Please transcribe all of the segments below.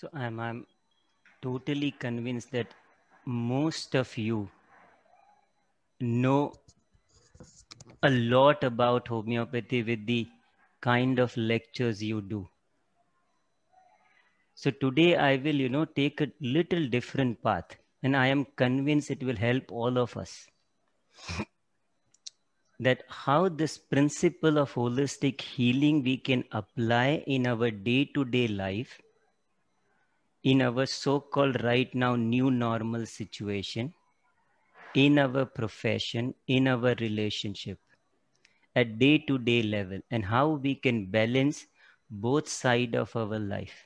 So I'm, I'm totally convinced that most of you know a lot about homeopathy with the kind of lectures you do. So today I will, you know, take a little different path and I am convinced it will help all of us. that how this principle of holistic healing we can apply in our day-to-day -day life in our so called right now new normal situation, in our profession, in our relationship, at day to day level, and how we can balance both side of our life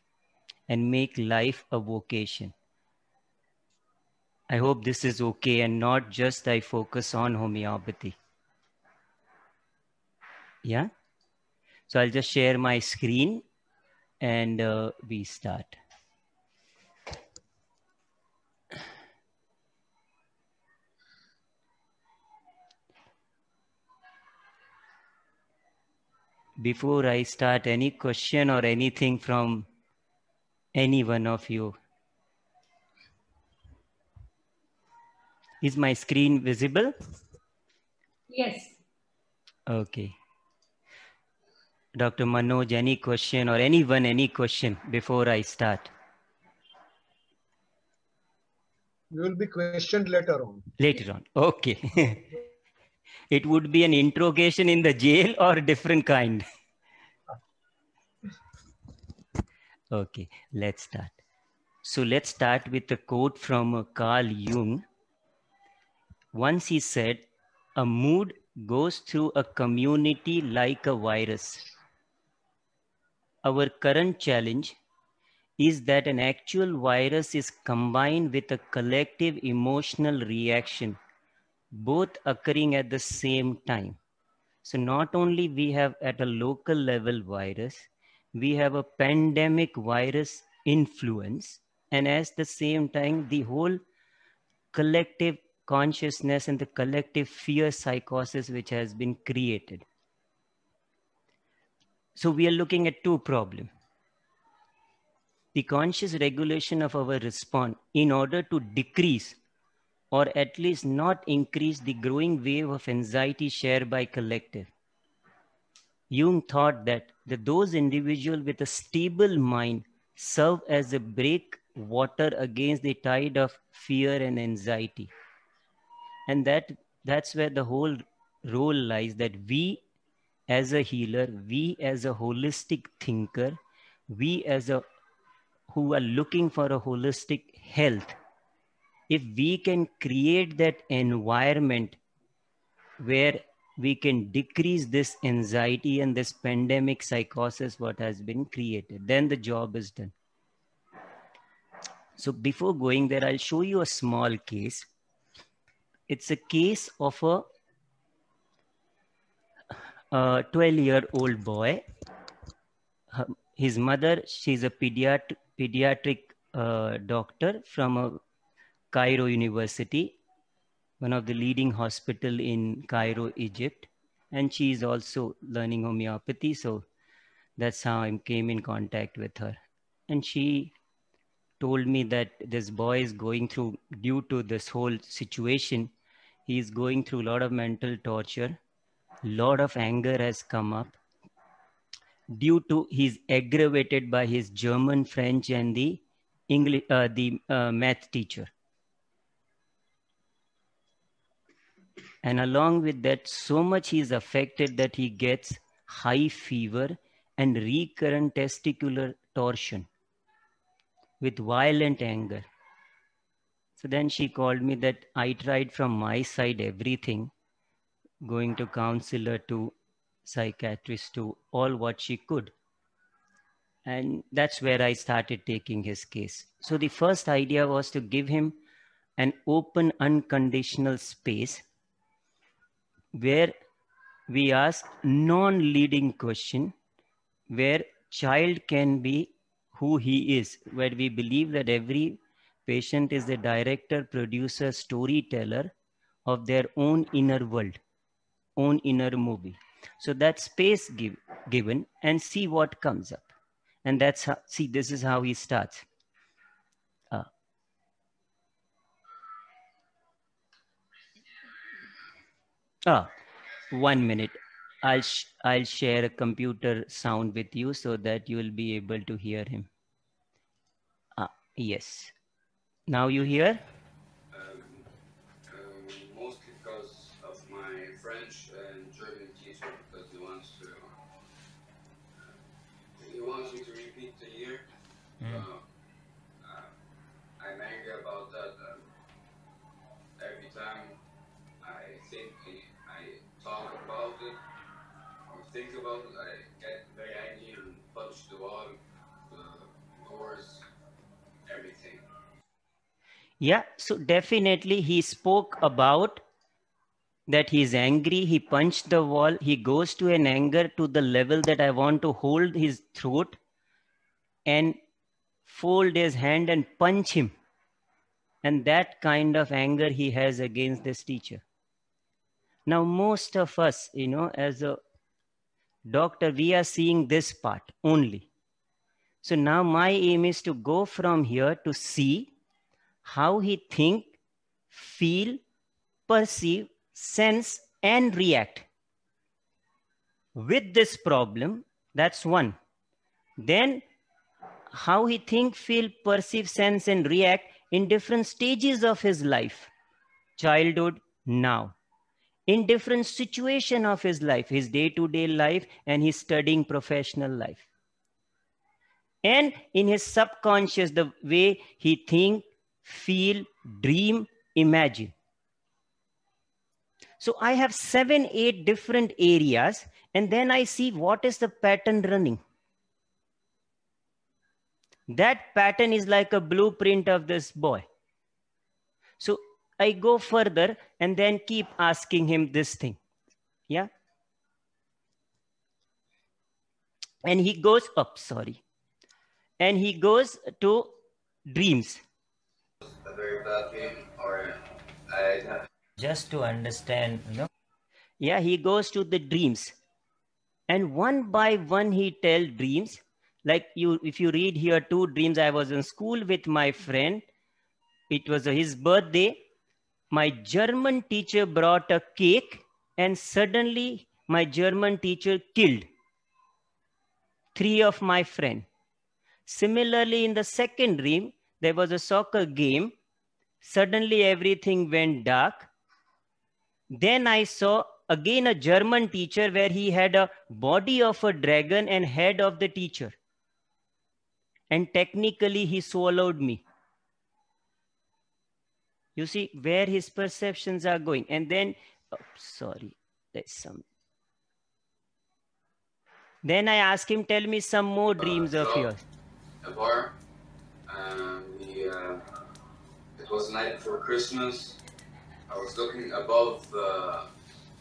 and make life a vocation. I hope this is okay and not just I focus on homeopathy. Yeah? So I'll just share my screen and uh, we start. before I start any question or anything from any one of you. Is my screen visible? Yes. Okay. Dr. Manoj, any question or anyone, any question before I start? You will be questioned later on. Later on. Okay. it would be an interrogation in the jail or a different kind. okay, let's start. So let's start with a quote from Carl Jung. Once he said, a mood goes through a community like a virus. Our current challenge is that an actual virus is combined with a collective emotional reaction both occurring at the same time. So not only we have at a local level virus, we have a pandemic virus influence. And at the same time, the whole collective consciousness and the collective fear psychosis which has been created. So we are looking at two problems. The conscious regulation of our response in order to decrease or at least not increase the growing wave of anxiety shared by collective. Jung thought that the, those individuals with a stable mind serve as a break water against the tide of fear and anxiety. And that, that's where the whole role lies that we as a healer, we as a holistic thinker, we as a who are looking for a holistic health if we can create that environment where we can decrease this anxiety and this pandemic psychosis what has been created then the job is done so before going there i'll show you a small case it's a case of a 12 year old boy his mother she's a pediatric pediatric uh, doctor from a Cairo University, one of the leading hospital in Cairo, Egypt. And she is also learning homeopathy. So that's how I came in contact with her. And she told me that this boy is going through, due to this whole situation, he is going through a lot of mental torture. Lot of anger has come up due to he's aggravated by his German, French, and the English, uh, the uh, math teacher. And along with that, so much he is affected that he gets high fever and recurrent testicular torsion with violent anger. So then she called me that I tried from my side everything, going to counselor, to psychiatrist, to all what she could. And that's where I started taking his case. So the first idea was to give him an open, unconditional space where we ask non-leading question, where child can be who he is, where we believe that every patient is the director, producer, storyteller of their own inner world, own inner movie. So that space give, given and see what comes up. And that's how, see, this is how he starts. Ah, one minute. I'll sh I'll share a computer sound with you so that you will be able to hear him. Ah, yes. Now you hear? Um, um, mostly because of my French and German teacher because he wants to uh, he wants to repeat the year. Mm. Uh, think about like get very angry and punch the wall, the doors, everything. Yeah, so definitely he spoke about that he's angry, he punched the wall, he goes to an anger to the level that I want to hold his throat and fold his hand and punch him. And that kind of anger he has against this teacher. Now, most of us, you know, as a Doctor, we are seeing this part only. So now my aim is to go from here to see how he think, feel, perceive, sense, and react with this problem. That's one. Then how he think, feel, perceive, sense, and react in different stages of his life, childhood, now in different situation of his life, his day-to-day -day life and his studying professional life. And in his subconscious, the way he think, feel, dream, imagine. So I have seven, eight different areas and then I see what is the pattern running. That pattern is like a blueprint of this boy. So I go further and then keep asking him this thing. Yeah. And he goes up, oh, sorry. And he goes to dreams. Just to understand, no? Yeah, he goes to the dreams. And one by one, he tell dreams. Like you, if you read here, two dreams. I was in school with my friend. It was his birthday my German teacher brought a cake and suddenly my German teacher killed three of my friends. Similarly, in the second dream, there was a soccer game. Suddenly everything went dark. Then I saw again a German teacher where he had a body of a dragon and head of the teacher. And technically he swallowed me. You see where his perceptions are going. And then, oh, sorry, there's some. Then I ask him, tell me some more uh, dreams uh, so of yours. A bar. Um, the, uh, it was night before Christmas. I was looking above uh,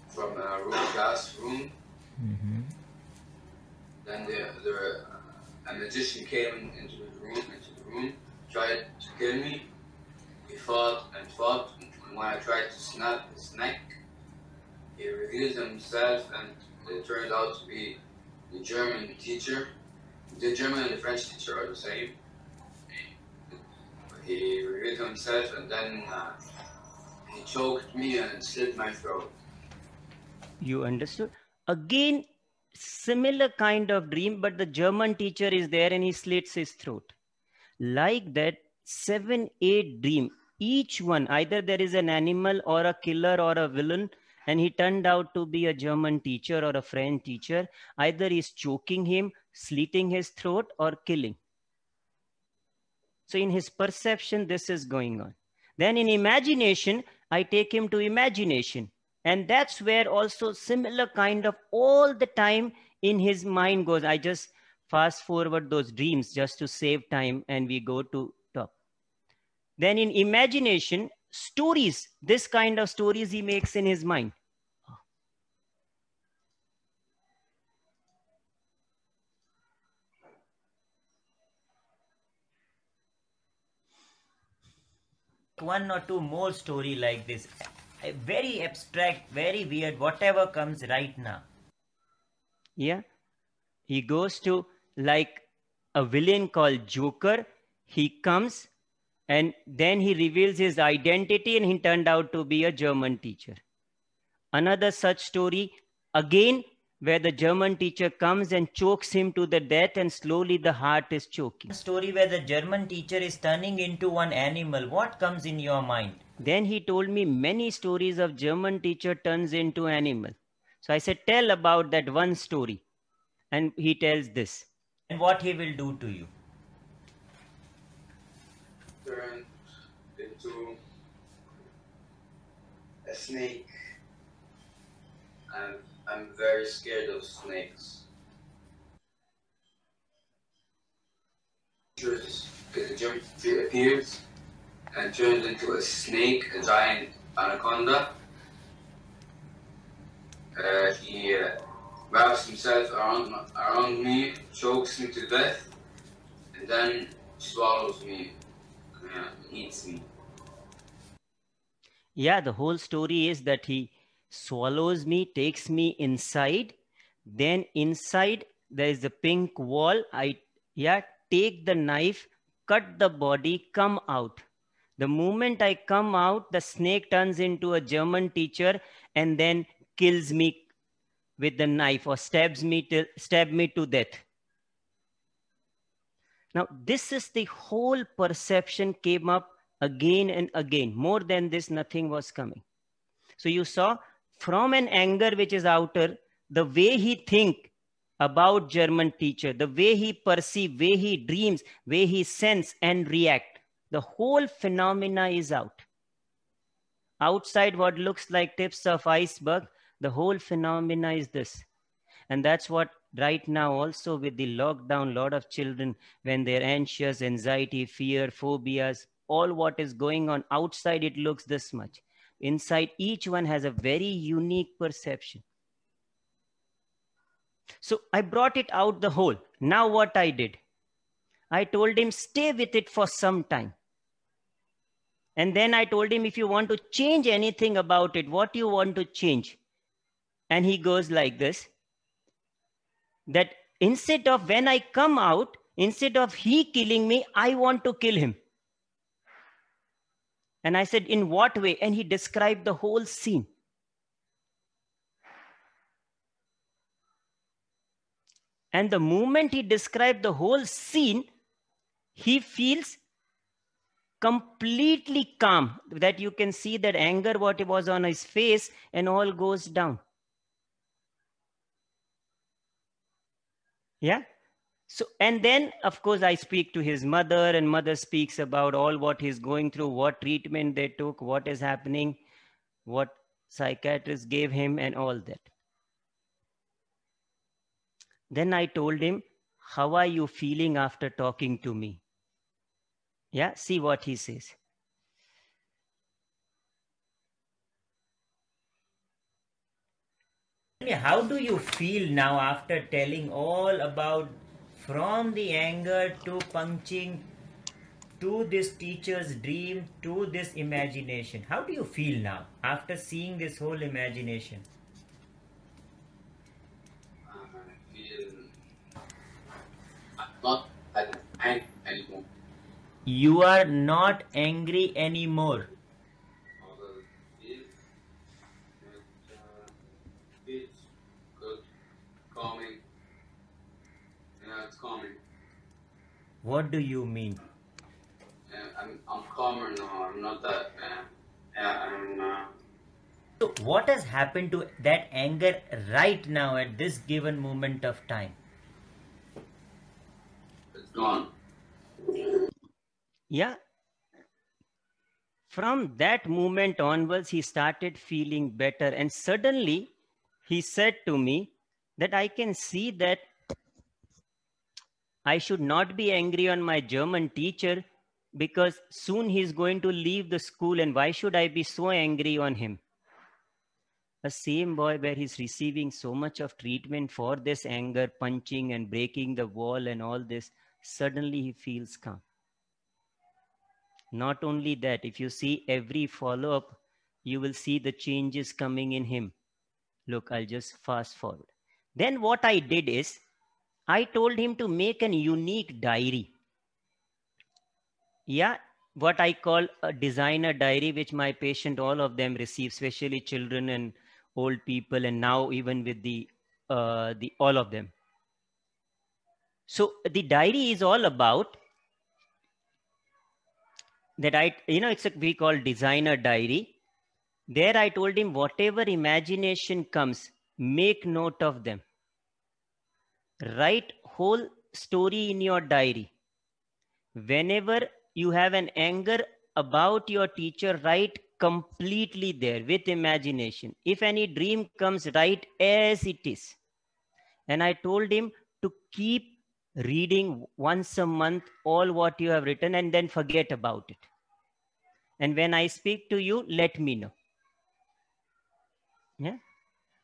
from a room, glass room. Mm-hmm. Then the, the, uh, a magician came into the room, into the room, tried to kill me fought and fought, and when I tried to snap his neck, he revealed himself and it turned out to be the German teacher. The German and the French teacher are the same. He revealed himself and then uh, he choked me and slit my throat. You understood? Again, similar kind of dream, but the German teacher is there and he slits his throat. Like that, 7 8 dream each one, either there is an animal or a killer or a villain, and he turned out to be a German teacher or a French teacher, either he's choking him, slitting his throat, or killing. So in his perception, this is going on. Then in imagination, I take him to imagination. And that's where also similar kind of all the time in his mind goes. I just fast forward those dreams just to save time and we go to then in imagination, stories, this kind of stories he makes in his mind. one or two more story like this very abstract very weird whatever comes right now yeah he goes to like a villain called joker he comes and then he reveals his identity and he turned out to be a German teacher. Another such story, again, where the German teacher comes and chokes him to the death, and slowly the heart is choking. A story where the German teacher is turning into one animal. What comes in your mind? Then he told me many stories of German teacher turns into animal. So I said, tell about that one story. And he tells this. And what he will do to you. into a snake. I'm, I'm very scared of snakes. Because a jump appears and turns into a snake, a giant anaconda. Uh, he uh, wraps himself around, around me, chokes me to death, and then swallows me, uh, eats me. Yeah, the whole story is that he swallows me, takes me inside. Then inside there is a pink wall. I yeah, take the knife, cut the body, come out. The moment I come out, the snake turns into a German teacher and then kills me with the knife or stabs me to stab me to death. Now, this is the whole perception came up again and again. More than this, nothing was coming. So you saw from an anger which is outer, the way he think about German teacher, the way he perceive, way he dreams, way he sense and react. The whole phenomena is out. Outside what looks like tips of iceberg, the whole phenomena is this. And that's what right now also with the lockdown, lot of children, when they're anxious, anxiety, fear, phobias, all what is going on outside, it looks this much. Inside, each one has a very unique perception. So I brought it out the whole. Now, what I did, I told him, stay with it for some time. And then I told him, if you want to change anything about it, what you want to change? And he goes like this that instead of when I come out, instead of he killing me, I want to kill him. And I said, In what way? And he described the whole scene. And the moment he described the whole scene, he feels completely calm that you can see that anger, what it was on his face, and all goes down. Yeah? so and then of course i speak to his mother and mother speaks about all what he's going through what treatment they took what is happening what psychiatrist gave him and all that then i told him how are you feeling after talking to me yeah see what he says how do you feel now after telling all about from the anger to punching to this teacher's dream to this imagination how do you feel now after seeing this whole imagination uh, I feel not angry anymore you are not angry anymore What do you mean? I'm, I'm calmer now. I'm not that. Uh, yeah, I'm. Uh... So what has happened to that anger right now at this given moment of time? It's gone. Yeah. From that moment onwards, he started feeling better. And suddenly, he said to me that I can see that I should not be angry on my German teacher because soon he's going to leave the school and why should I be so angry on him? A same boy where he's receiving so much of treatment for this anger, punching and breaking the wall and all this, suddenly he feels calm. Not only that, if you see every follow up, you will see the changes coming in him. Look, I'll just fast forward. Then what I did is, I told him to make an unique diary. Yeah, what I call a designer diary, which my patient, all of them receive, especially children and old people, and now even with the, uh, the all of them. So the diary is all about that I, you know, it's a, we call designer diary. There I told him, whatever imagination comes, make note of them write whole story in your diary whenever you have an anger about your teacher write completely there with imagination if any dream comes write as it is and i told him to keep reading once a month all what you have written and then forget about it and when i speak to you let me know yeah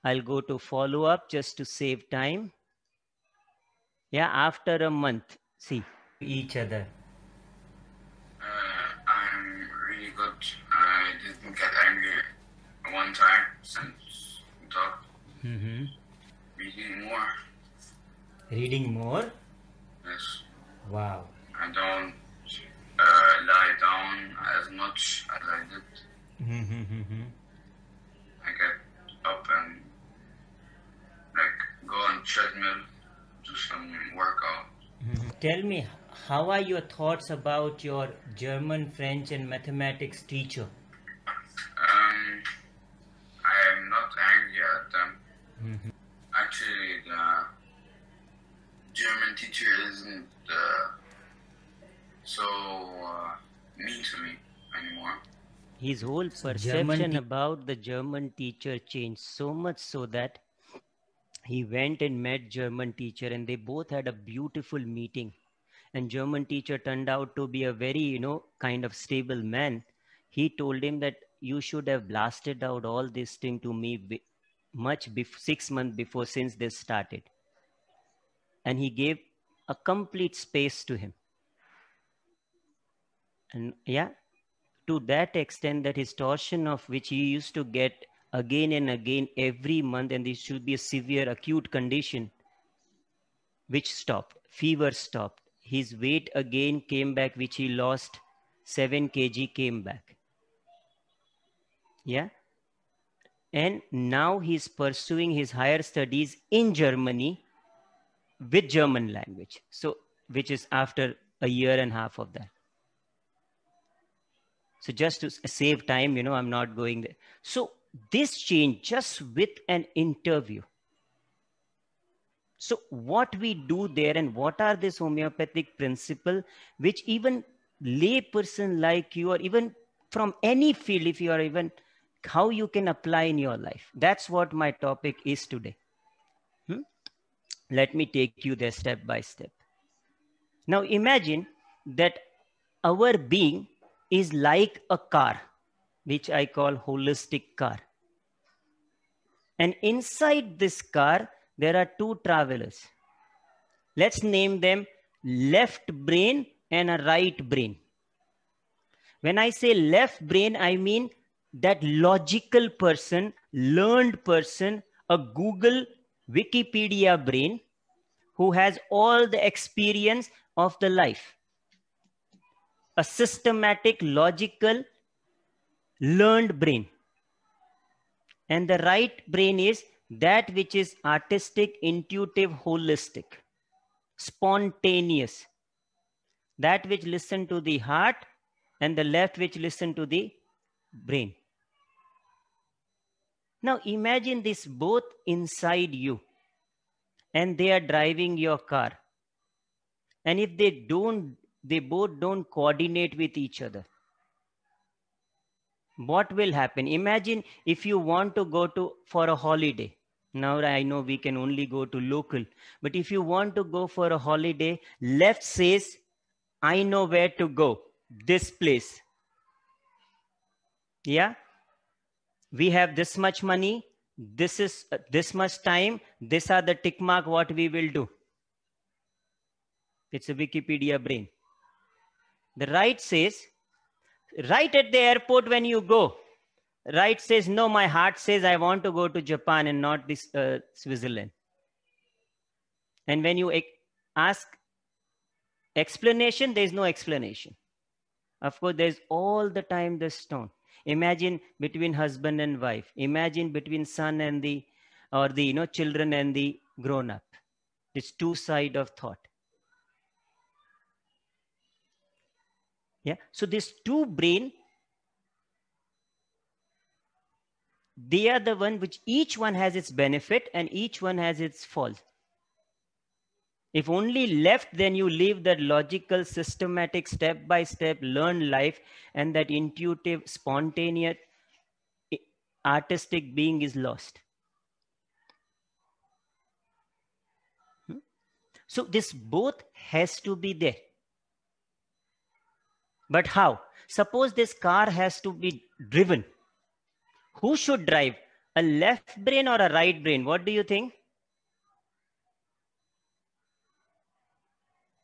i'll go to follow up just to save time yeah, after a month. See each other. Uh, I'm really good. I didn't get angry one time since we talked. Mm-hmm. Reading more. Reading more? Yes. Wow. I don't uh, lie down as much as I did. Mm-hmm. I get up and like go on treadmill do some workout. Mm-hmm. Tell me, how are your thoughts about your German, French, and mathematics teacher? Um, I am not angry at them. Mm-hmm. Actually, the German teacher isn't uh, so uh, mean to me anymore. His whole perception te- about the German teacher changed so much so that he went and met German teacher and they both had a beautiful meeting. And German teacher turned out to be a very, you know, kind of stable man. He told him that you should have blasted out all this thing to me much six months before since this started. And he gave a complete space to him. And yeah, to that extent, that distortion of which he used to get again and again every month and this should be a severe acute condition which stopped fever stopped his weight again came back which he lost 7 kg came back yeah and now he's pursuing his higher studies in germany with german language so which is after a year and a half of that so just to save time you know i'm not going there so this change just with an interview. So what we do there and what are this homeopathic principle, which even lay person like you or even from any field, if you are even how you can apply in your life. That's what my topic is today. Hmm? Let me take you there step by step. Now imagine that our being is like a car, which I call holistic car. And inside this car, there are two travelers. Let's name them left brain and a right brain. When I say left brain, I mean that logical person, learned person, a Google Wikipedia brain who has all the experience of the life. A systematic, logical, learned brain. And the right brain is that which is artistic, intuitive, holistic, spontaneous. That which listen to the heart and the left which listen to the brain. Now imagine this both inside you and they are driving your car. And if they don't, they both don't coordinate with each other what will happen imagine if you want to go to for a holiday now i know we can only go to local but if you want to go for a holiday left says i know where to go this place yeah we have this much money this is uh, this much time these are the tick mark what we will do it's a wikipedia brain the right says right at the airport when you go right says no my heart says i want to go to japan and not this uh, switzerland and when you ask explanation there is no explanation of course there's all the time the stone imagine between husband and wife imagine between son and the or the you know children and the grown up it's two side of thought Yeah. So this two brain, they are the one which each one has its benefit and each one has its fault. If only left, then you leave that logical, systematic, step by step, learn life, and that intuitive, spontaneous, artistic being is lost. So this both has to be there. But how? Suppose this car has to be driven. Who should drive? A left brain or a right brain? What do you think?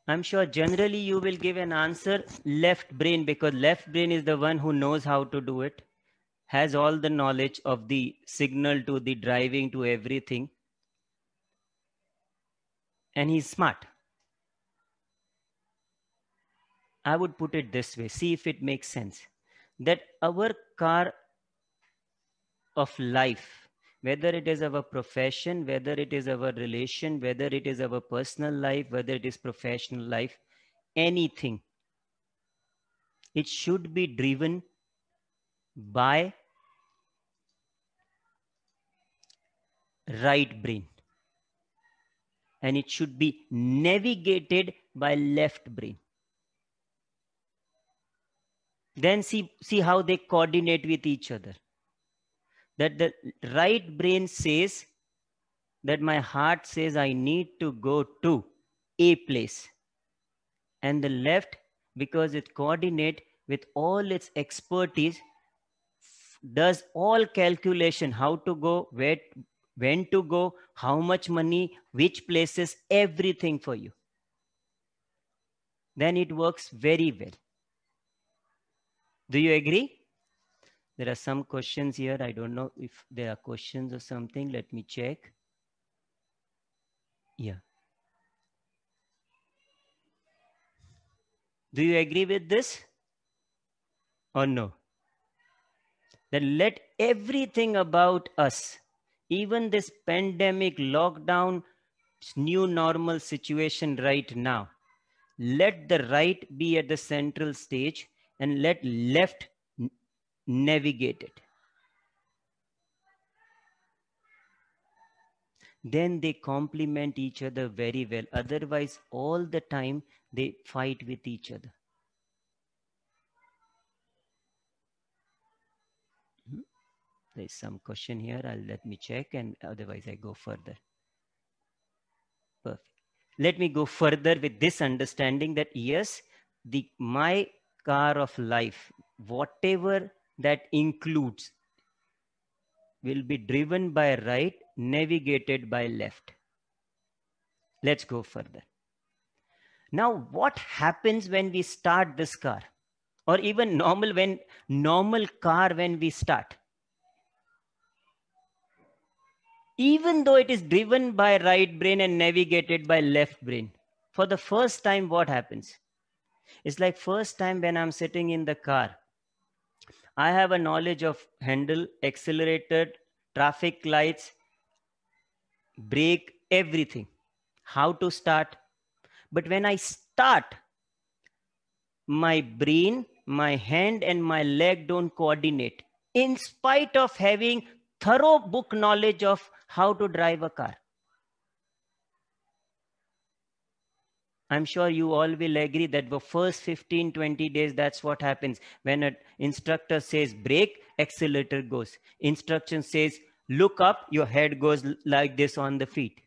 I'm sure generally you will give an answer left brain because left brain is the one who knows how to do it, has all the knowledge of the signal to the driving to everything. And he's smart. I would put it this way, see if it makes sense, that our car of life, whether it is our profession, whether it is our relation, whether it is our personal life, whether it is professional life, anything, it should be driven by right brain and it should be navigated by left brain then see, see how they coordinate with each other. That the right brain says that my heart says I need to go to a place. And the left, because it coordinate with all its expertise, does all calculation, how to go, where, when to go, how much money, which places, everything for you. Then it works very well. Do you agree? There are some questions here. I don't know if there are questions or something. Let me check. Yeah. Do you agree with this or no? Then let everything about us, even this pandemic, lockdown, new normal situation right now, let the right be at the central stage and let left navigate it. Then they complement each other very well. Otherwise, all the time they fight with each other. Hmm? There's some question here. I'll let me check and otherwise I go further. Perfect. Let me go further with this understanding that yes, the my car of life, whatever that includes, will be driven by right, navigated by left. Let's go further. Now, what happens when we start this car? Or even normal when normal car when we start? Even though it is driven by right brain and navigated by left brain, for the first time, what happens? It's like first time when I'm sitting in the car. I have a knowledge of handle, accelerator, traffic lights, brake, everything. How to start. But when I start, my brain, my hand and my leg don't coordinate in spite of having thorough book knowledge of how to drive a car. I'm sure you all will agree that the first 15, 20 days, that's what happens. When an instructor says break, accelerator goes. Instruction says look up, your head goes like this on the feet.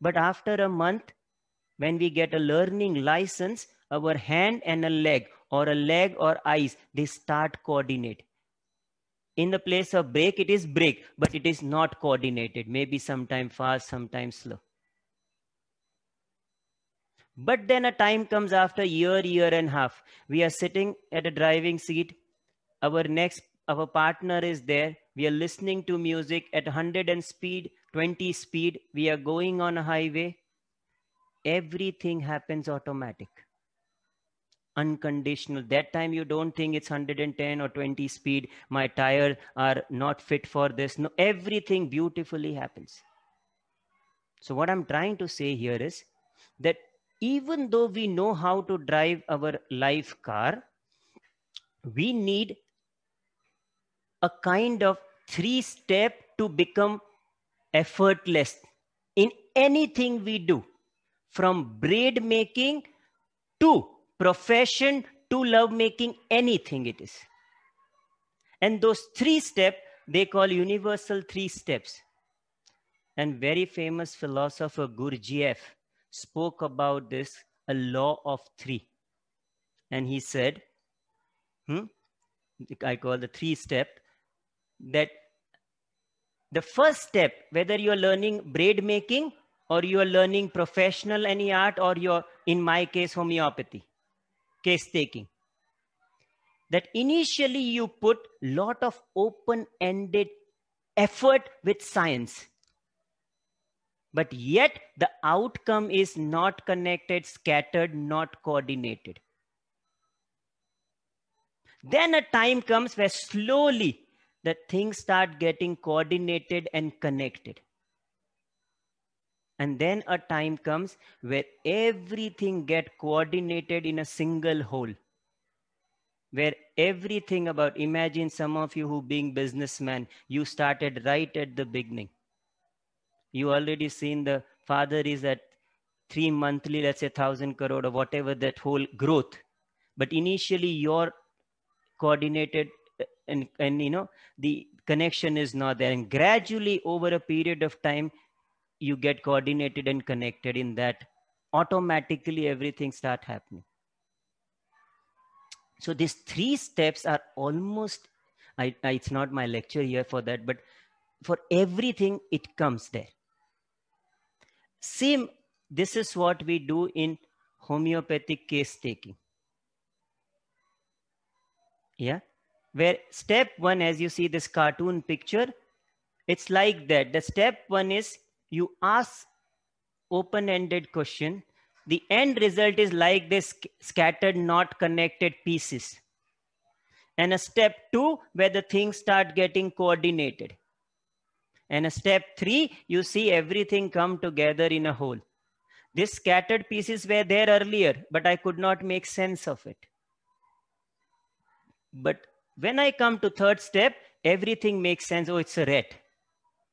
But after a month, when we get a learning license, our hand and a leg or a leg or eyes, they start coordinate. In the place of break, it is break, but it is not coordinated. Maybe sometime fast, sometime slow. But then a time comes after year, year and half. We are sitting at a driving seat. Our next, our partner is there. We are listening to music at 100 and speed, 20 speed. We are going on a highway. Everything happens automatic. Unconditional. That time you don't think it's 110 or 20 speed. My tires are not fit for this. No, everything beautifully happens. So what I'm trying to say here is that even though we know how to drive our life car, we need a kind of three step to become effortless in anything we do from braid making to profession to love making anything it is and those three step they call universal three steps and very famous philosopher gurdjieff spoke about this, a law of three. And he said, hmm, I call the three step, that the first step, whether you're learning braid making or you're learning professional any art or you're, in my case, homeopathy, case taking, that initially you put lot of open-ended effort with science but yet the outcome is not connected, scattered, not coordinated. Then a time comes where slowly the things start getting coordinated and connected. And then a time comes where everything get coordinated in a single whole. Where everything about, imagine some of you who being businessmen, you started right at the beginning you already seen the father is at three monthly, let's say thousand crore or whatever that whole growth. But initially your coordinated and, and you know, the connection is not there. And gradually over a period of time, you get coordinated and connected in that automatically everything start happening. So these three steps are almost, I, I, it's not my lecture here for that, but for everything, it comes there. Same, this is what we do in homeopathic case taking. Yeah. Where step one, as you see this cartoon picture, it's like that. The step one is you ask open-ended question. The end result is like this scattered, not connected pieces. And a step two, where the things start getting coordinated. And step three, you see everything come together in a whole. These scattered pieces were there earlier, but I could not make sense of it. But when I come to third step, everything makes sense. Oh, it's a rat,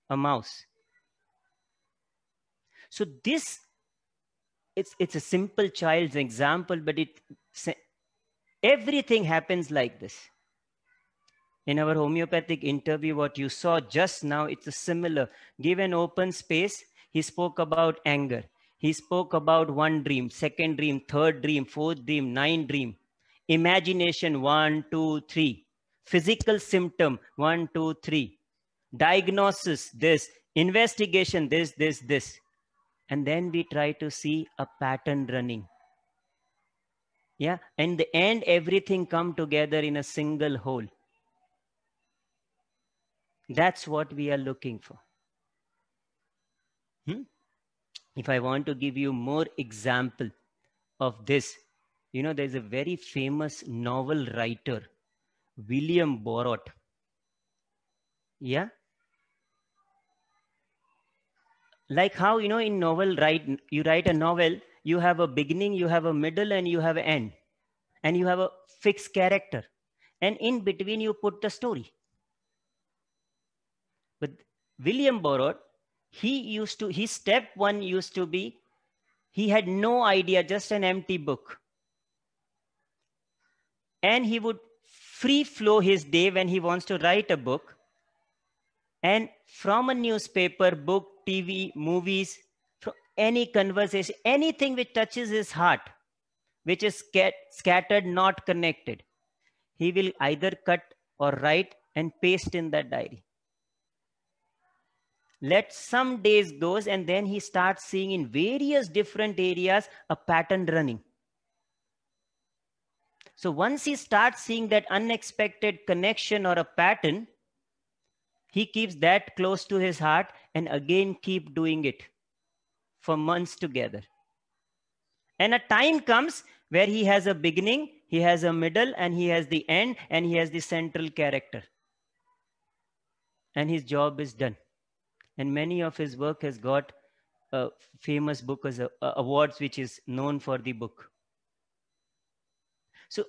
a mouse. So this, it's, it's a simple child's example, but it, everything happens like this in our homeopathic interview, what you saw just now, it's similar. Give an open space. He spoke about anger. He spoke about one dream, second dream, third dream, fourth dream, nine dream. Imagination, one, two, three. Physical symptom, one, two, three. Diagnosis, this. Investigation, this, this, this. And then we try to see a pattern running. Yeah. In the end, everything come together in a single whole. That's what we are looking for. Hmm? If I want to give you more example of this, you know, there's a very famous novel writer, William Borot. Yeah? Like how, you know, in novel, write, you write a novel, you have a beginning, you have a middle, and you have an end. And you have a fixed character. And in between, you put the story. William borrowed. he used to, his step one used to be, he had no idea, just an empty book. And he would free flow his day when he wants to write a book. And from a newspaper, book, TV, movies, any conversation, anything which touches his heart, which is scat scattered, not connected, he will either cut or write and paste in that diary let some days goes and then he starts seeing in various different areas a pattern running so once he starts seeing that unexpected connection or a pattern he keeps that close to his heart and again keep doing it for months together and a time comes where he has a beginning he has a middle and he has the end and he has the central character and his job is done and many of his work has got a famous book as a, a awards, which is known for the book. So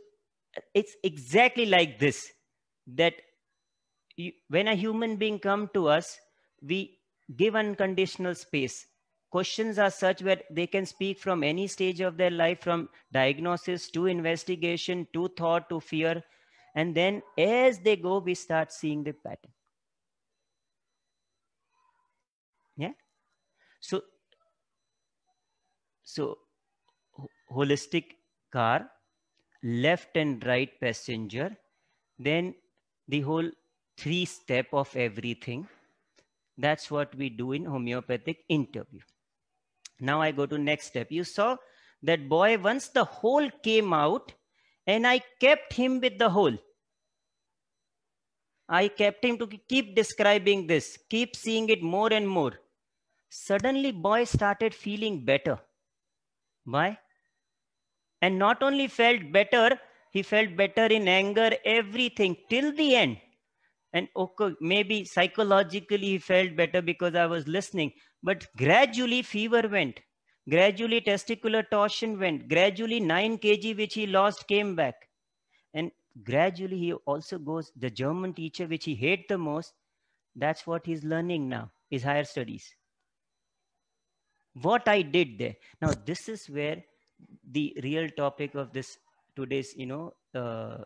it's exactly like this that you, when a human being come to us, we give unconditional space. Questions are such where they can speak from any stage of their life, from diagnosis to investigation to thought to fear. And then as they go, we start seeing the pattern. yeah so so holistic car left and right passenger then the whole three step of everything that's what we do in homeopathic interview now i go to next step you saw that boy once the hole came out and i kept him with the hole. i kept him to keep describing this keep seeing it more and more suddenly boy started feeling better. Why? And not only felt better, he felt better in anger, everything till the end. And okay, maybe psychologically he felt better because I was listening. But gradually fever went. Gradually testicular torsion went. Gradually 9 kg which he lost came back. And gradually he also goes, the German teacher which he hated the most, that's what he's learning now, his higher studies what I did there. Now, this is where the real topic of this today's, you know, uh,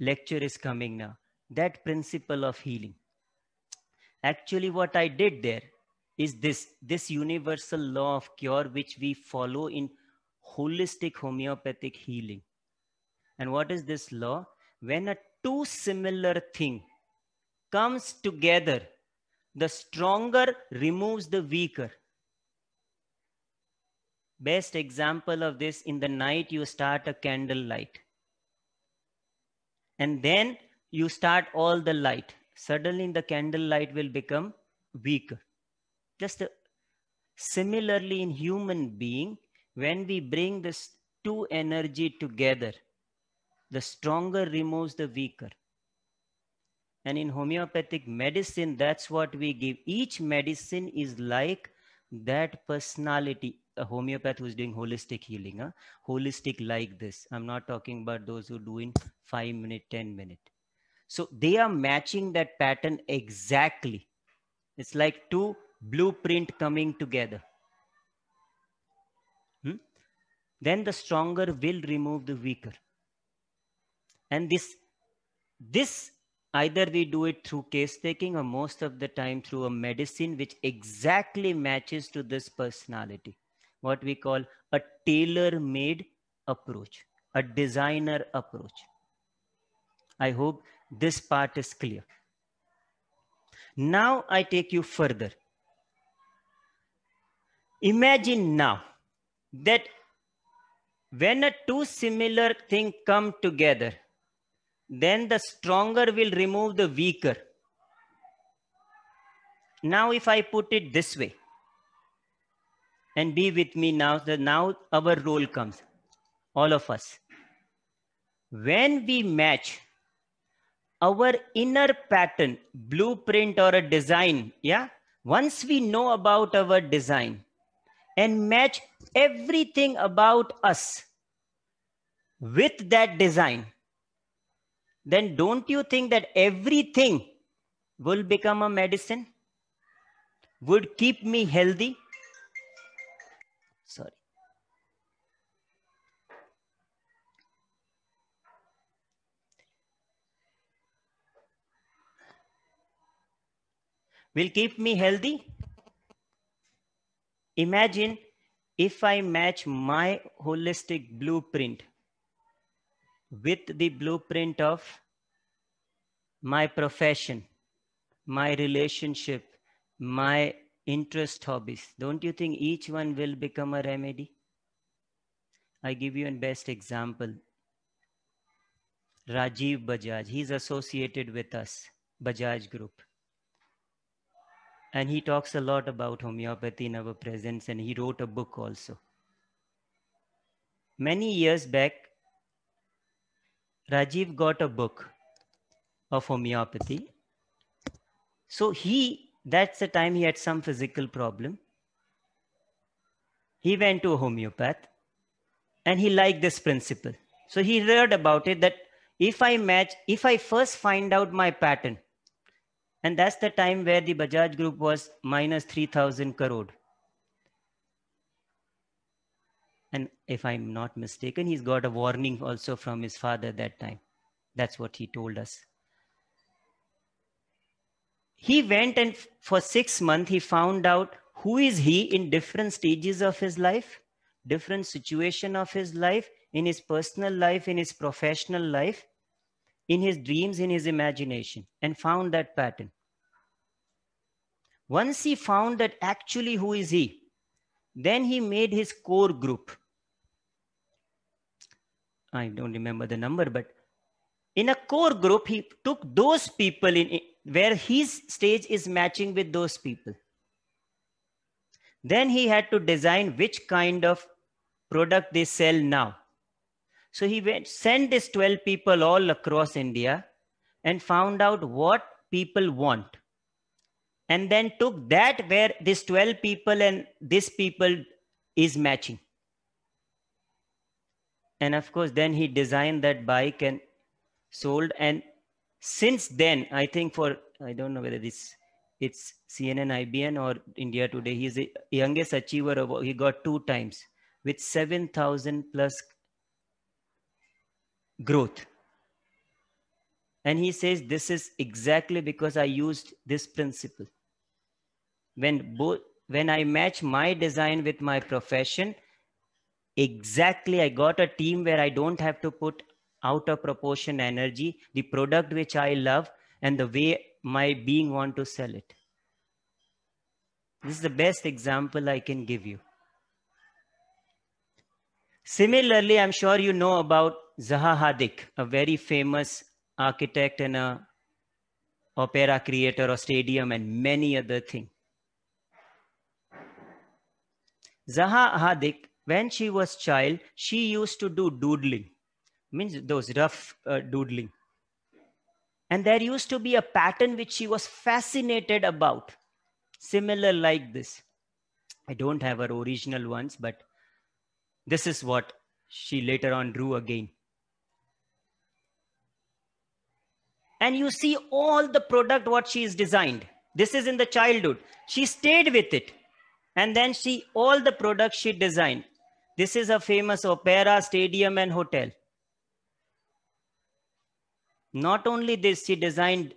lecture is coming now. That principle of healing. Actually, what I did there is this, this universal law of cure, which we follow in holistic homeopathic healing. And what is this law? When a two similar thing comes together, the stronger removes the weaker Best example of this in the night, you start a candle light. And then you start all the light. Suddenly the candle light will become weaker. Just similarly in human being, when we bring this two energy together, the stronger removes the weaker. And in homeopathic medicine, that's what we give. Each medicine is like that personality a homeopath who's doing holistic healing, huh? holistic like this. I'm not talking about those who do in five minute, 10 minute. So they are matching that pattern exactly. It's like two blueprint coming together. Hmm? Then the stronger will remove the weaker. And this, this either we do it through case taking or most of the time through a medicine which exactly matches to this personality what we call a tailor-made approach, a designer approach. I hope this part is clear. Now I take you further. Imagine now that when a two similar thing come together, then the stronger will remove the weaker. Now if I put it this way, and be with me now. The, now our role comes, all of us. When we match our inner pattern, blueprint or a design, yeah? Once we know about our design and match everything about us with that design, then don't you think that everything will become a medicine? Would keep me healthy? will keep me healthy? Imagine if I match my holistic blueprint with the blueprint of my profession, my relationship, my interest hobbies. Don't you think each one will become a remedy? I give you an best example. Rajiv Bajaj, he's associated with us, Bajaj Group. And he talks a lot about homeopathy in our presence, and he wrote a book also. Many years back, Rajiv got a book of homeopathy. So he, that's the time he had some physical problem. He went to a homeopath and he liked this principle. So he read about it that if I match, if I first find out my pattern, and that's the time where the Bajaj Group was minus 3,000 crore. And if I'm not mistaken, he's got a warning also from his father that time. That's what he told us. He went and for six months, he found out who is he in different stages of his life, different situation of his life, in his personal life, in his professional life in his dreams, in his imagination, and found that pattern. Once he found that actually who is he, then he made his core group. I don't remember the number, but in a core group, he took those people in where his stage is matching with those people. Then he had to design which kind of product they sell now so he went, sent his 12 people all across India and found out what people want. And then took that where this 12 people and this people is matching. And of course, then he designed that bike and sold. And since then, I think for, I don't know whether this it's CNN, IBN or India Today. He's the youngest achiever. Of, he got two times with 7,000 plus growth. And he says, This is exactly because I used this principle. When, both, when I match my design with my profession, exactly I got a team where I don't have to put out of proportion energy, the product which I love, and the way my being want to sell it. This is the best example I can give you. Similarly, I'm sure you know about Zaha Hadid, a very famous architect and a opera creator or stadium and many other things. Zaha Hadid, when she was child, she used to do doodling, means those rough uh, doodling. And there used to be a pattern which she was fascinated about, similar like this. I don't have her original ones, but this is what she later on drew again. and you see all the product what she's designed this is in the childhood she stayed with it and then she all the products she designed this is a famous opera stadium and hotel not only this she designed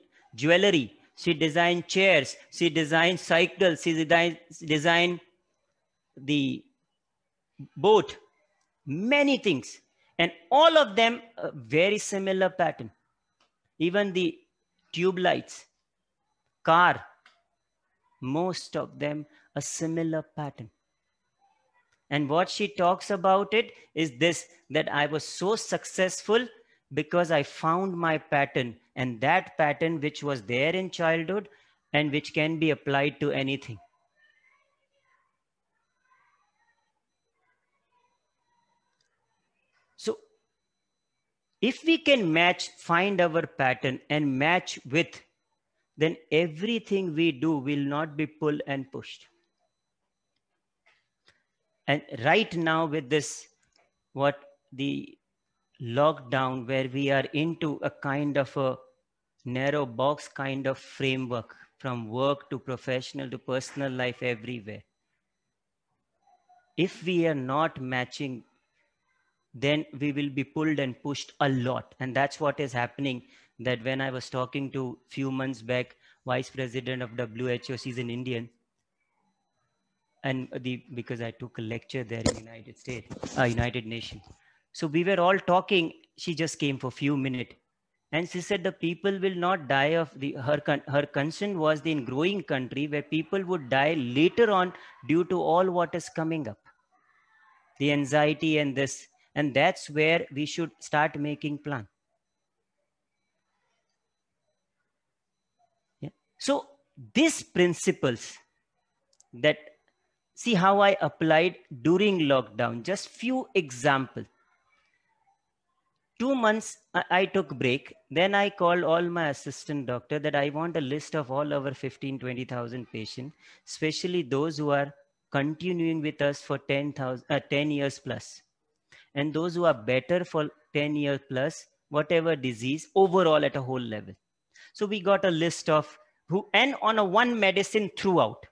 jewelry she designed chairs she designed cycles she designed, designed the boat many things and all of them a very similar pattern even the tube lights, car, most of them a similar pattern. And what she talks about it is this that I was so successful because I found my pattern and that pattern which was there in childhood and which can be applied to anything. If we can match, find our pattern and match with, then everything we do will not be pulled and pushed. And right now with this, what the lockdown where we are into a kind of a narrow box kind of framework from work to professional to personal life everywhere. If we are not matching then we will be pulled and pushed a lot. And that's what is happening that when I was talking to few months back, vice president of WHO, she's an Indian. And the, because I took a lecture there in United States, uh, United Nation. So we were all talking. She just came for few minutes. And she said the people will not die of the, her, her concern was the in growing country where people would die later on due to all what is coming up. The anxiety and this and that's where we should start making plan yeah. so these principles that see how i applied during lockdown just few example two months i took break then i called all my assistant doctor that i want a list of all our 15 20000 patients especially those who are continuing with us for 10, uh, 10 years plus and those who are better for 10 years plus, whatever disease, overall at a whole level. So we got a list of who, and on a one medicine throughout,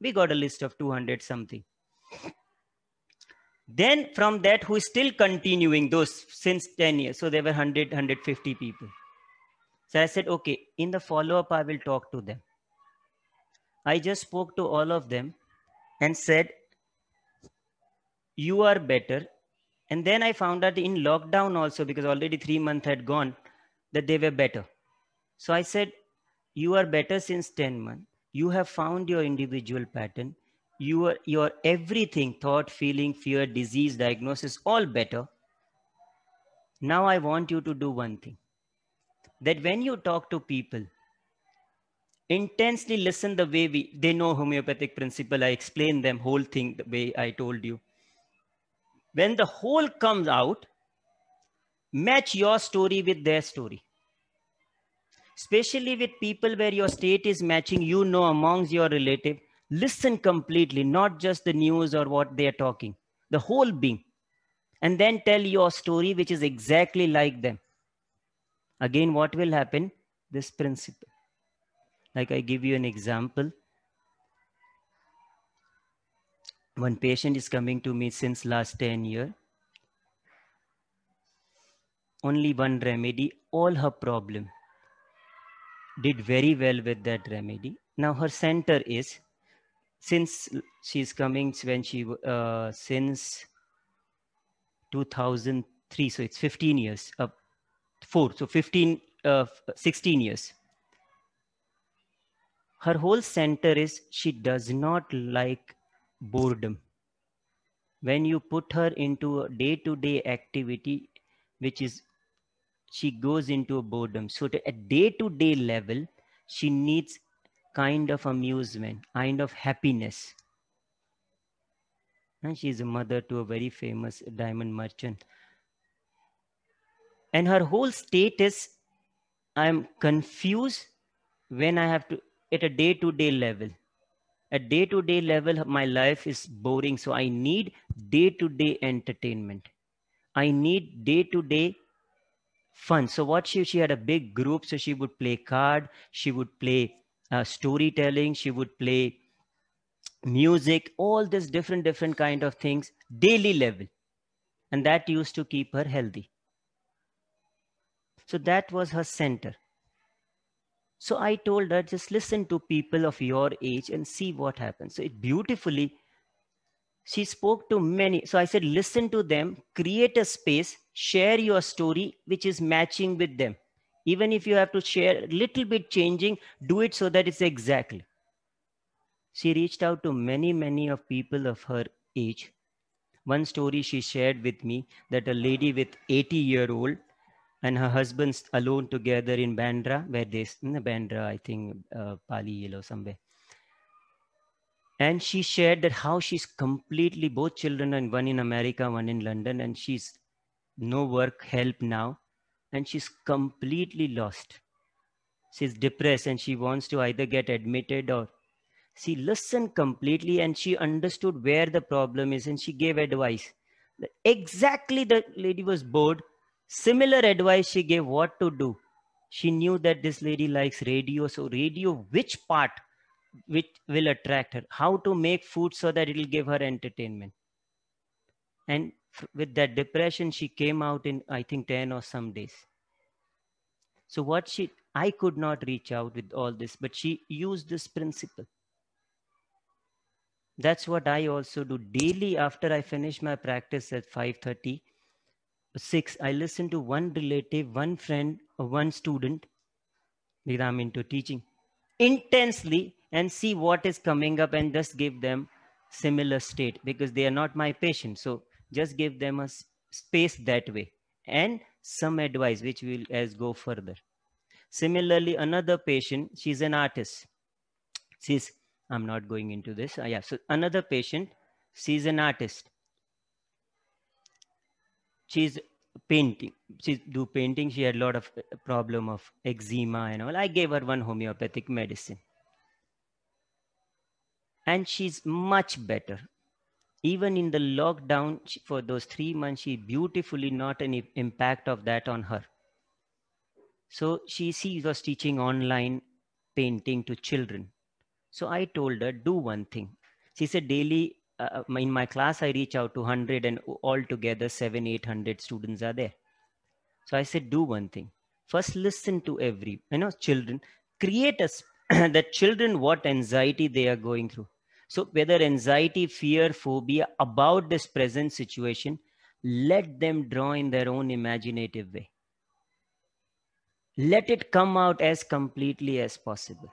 we got a list of 200 something. Then from that, who is still continuing those since 10 years. So there were 100, 150 people. So I said, okay, in the follow up, I will talk to them. I just spoke to all of them and said, you are better and then I found out in lockdown also, because already three months had gone, that they were better. So I said, you are better since 10 months. You have found your individual pattern. You are, your everything, thought, feeling, fear, disease, diagnosis, all better. Now I want you to do one thing. That when you talk to people, intensely listen the way we, they know homeopathic principle. I explain them whole thing the way I told you when the whole comes out, match your story with their story. Especially with people where your state is matching, you know, amongst your relative, listen completely, not just the news or what they are talking, the whole being. And then tell your story, which is exactly like them. Again, what will happen? This principle. Like I give you an example one patient is coming to me since last 10 year only one remedy all her problem did very well with that remedy now her center is since she's coming when she uh, since 2003 so it's 15 years up uh, 4 so 15 uh, 16 years her whole center is she does not like boredom. When you put her into a day-to-day activity, which is she goes into a boredom. So to, at day-to-day level, she needs kind of amusement, kind of happiness. And she is a mother to a very famous diamond merchant. And her whole state is, I'm confused when I have to, at a day to -day level at day to day level, my life is boring. So I need day to day entertainment. I need day to day fun. So what she, she had a big group. So she would play card. She would play uh, storytelling. She would play music, all this different, different kind of things, daily level. And that used to keep her healthy. So that was her center. So I told her, just listen to people of your age and see what happens. So it beautifully, she spoke to many. So I said, listen to them, create a space, share your story, which is matching with them. Even if you have to share little bit changing, do it so that it's exactly. She reached out to many, many of people of her age. One story she shared with me that a lady with 80 year old and her husband's alone together in Bandra, where they in the Bandra, I think uh, Pali Hill or somewhere. And she shared that how she's completely both children and one in America, one in London, and she's no work help now, and she's completely lost. She's depressed and she wants to either get admitted or she listened completely and she understood where the problem is and she gave advice. Exactly, the lady was bored Similar advice she gave what to do. She knew that this lady likes radio. So radio, which part which will attract her? How to make food so that it will give her entertainment? And with that depression, she came out in, I think, 10 or some days. So what she, I could not reach out with all this, but she used this principle. That's what I also do daily after I finish my practice at 5.30 six, I listened to one relative, one friend, uh, one student, because I'm into teaching, intensely and see what is coming up and just give them similar state because they are not my patient. So just give them a space that way and some advice which will as go further. Similarly, another patient, she's an artist. She's, I'm not going into this. Uh, yeah, so another patient, she's an artist she's painting she do painting she had a lot of uh, problem of eczema and all i gave her one homeopathic medicine and she's much better even in the lockdown she, for those three months she beautifully not any impact of that on her so she, sees was teaching online painting to children so i told her do one thing she said daily uh, uh in my class, I reach out to 100 and altogether seven, 800 students are there. So I said, do one thing. First, listen to every, you know, children, create a, that children, what anxiety they are going through. So whether anxiety, fear, phobia about this present situation, let them draw in their own imaginative way. Let it come out as completely as possible.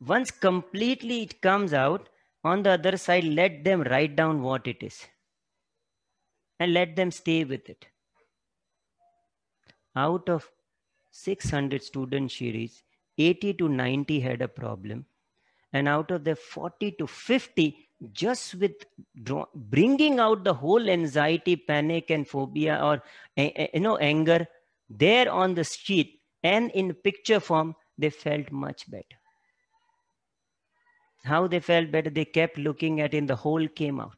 Once completely it comes out, on the other side, let them write down what it is and let them stay with it. Out of 600 student series, 80 to 90 had a problem. And out of the 40 to 50, just with draw, bringing out the whole anxiety, panic, and phobia, or eh, eh, you know, anger there on the street and in picture form, they felt much better how they felt better they kept looking at in and the whole came out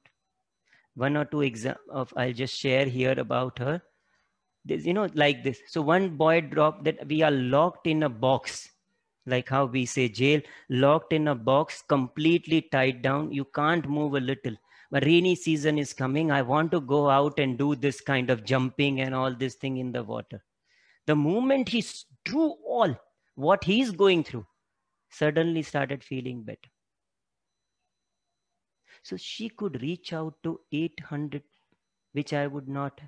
one or two exam of i'll just share here about her this, you know like this so one boy dropped that we are locked in a box like how we say jail locked in a box completely tied down you can't move a little but rainy season is coming i want to go out and do this kind of jumping and all this thing in the water the moment he drew all what he's going through suddenly started feeling better so she could reach out to 800, which I would not,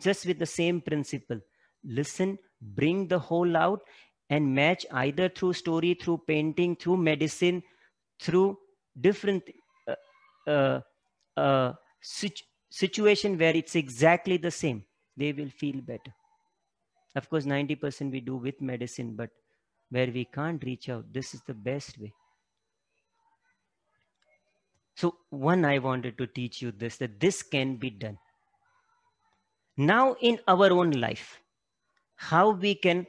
just with the same principle. Listen, bring the whole out and match either through story, through painting, through medicine, through different uh, uh, uh situ situation where it's exactly the same. They will feel better. Of course, 90% we do with medicine, but where we can't reach out, this is the best way. So one, I wanted to teach you this, that this can be done. Now in our own life, how we can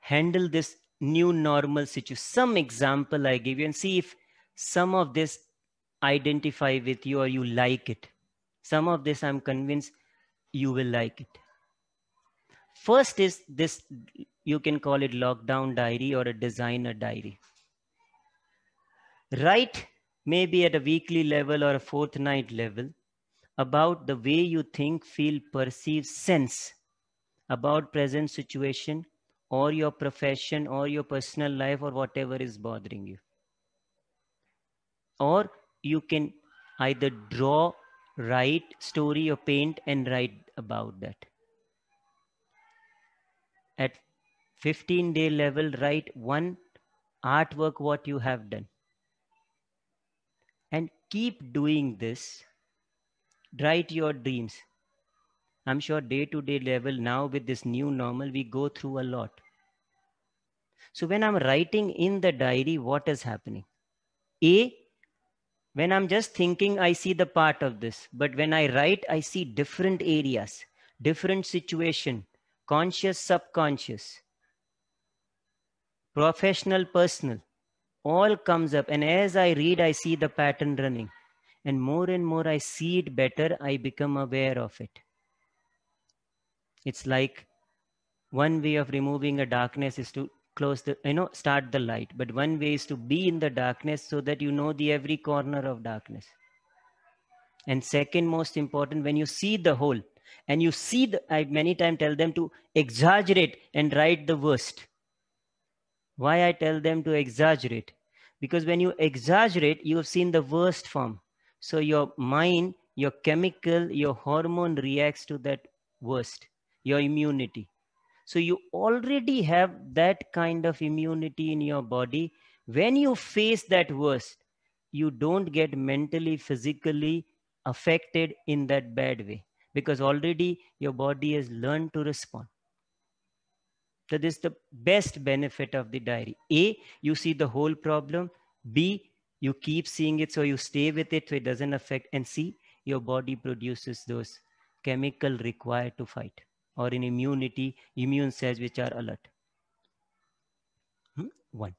handle this new normal situation. Some example I give you and see if some of this identify with you or you like it. Some of this I'm convinced you will like it. First is this, you can call it lockdown diary or a designer diary. Write maybe at a weekly level or a fortnight level, about the way you think, feel, perceive, sense about present situation or your profession or your personal life or whatever is bothering you. Or you can either draw, write, story or paint and write about that. At 15 day level, write one artwork what you have done and keep doing this write your dreams i'm sure day to day level now with this new normal we go through a lot so when i'm writing in the diary what is happening a when i'm just thinking i see the part of this but when i write i see different areas different situation conscious subconscious professional personal all comes up. And as I read, I see the pattern running. And more and more I see it better, I become aware of it. It's like one way of removing a darkness is to close the, you know, start the light. But one way is to be in the darkness so that you know the every corner of darkness. And second, most important, when you see the whole, and you see the, I many times tell them to exaggerate and write the worst why I tell them to exaggerate? Because when you exaggerate, you have seen the worst form. So your mind, your chemical, your hormone reacts to that worst, your immunity. So you already have that kind of immunity in your body. When you face that worst, you don't get mentally, physically affected in that bad way because already your body has learned to respond this is the best benefit of the diary. A, you see the whole problem. B, you keep seeing it, so you stay with it so it doesn't affect. And C, your body produces those chemical required to fight or in immunity, immune cells which are alert. Hmm? One,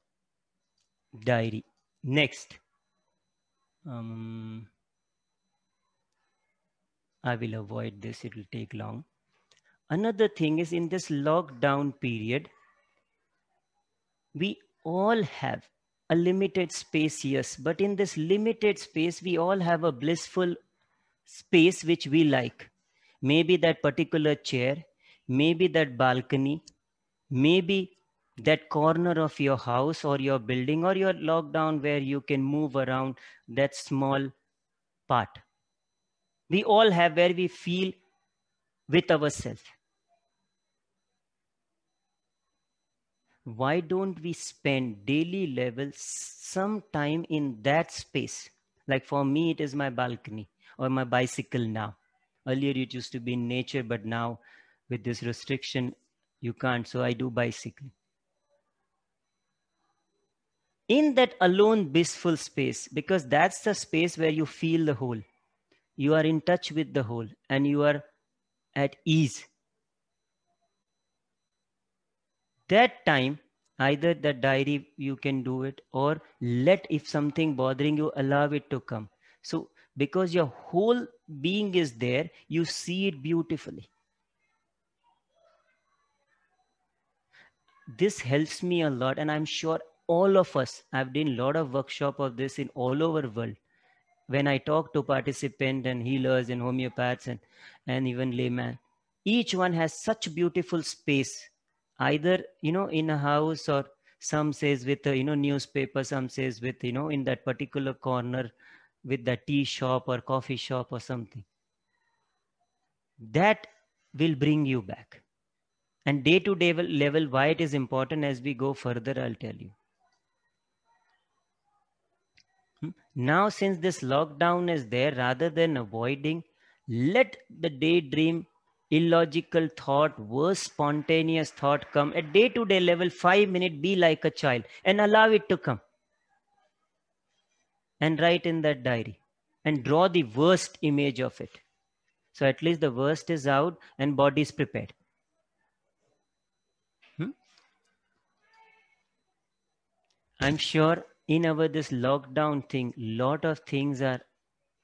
diary. Next. Um, I will avoid this, it will take long. Another thing is in this lockdown period, we all have a limited space, yes, but in this limited space, we all have a blissful space which we like. Maybe that particular chair, maybe that balcony, maybe that corner of your house or your building or your lockdown where you can move around that small part. We all have where we feel with ourselves. why don't we spend daily level some time in that space? Like for me, it is my balcony or my bicycle now. Earlier it used to be in nature, but now with this restriction, you can't. So I do bicycling. In that alone, blissful space, because that's the space where you feel the whole. You are in touch with the whole and you are at ease that time either the diary you can do it or let if something bothering you allow it to come so because your whole being is there you see it beautifully this helps me a lot and i'm sure all of us i've done a lot of workshop of this in all over world when i talk to participants and healers and homeopaths and, and even laymen each one has such beautiful space either you know in a house or some says with a, uh, you know newspaper some says with you know in that particular corner with the tea shop or coffee shop or something that will bring you back and day to day level why it is important as we go further i'll tell you hmm? now since this lockdown is there rather than avoiding let the daydream illogical thought, worse spontaneous thought come at day to day level, five minute, be like a child and allow it to come. And write in that diary and draw the worst image of it. So at least the worst is out and body is prepared. Hmm? I'm sure in our this lockdown thing, lot of things are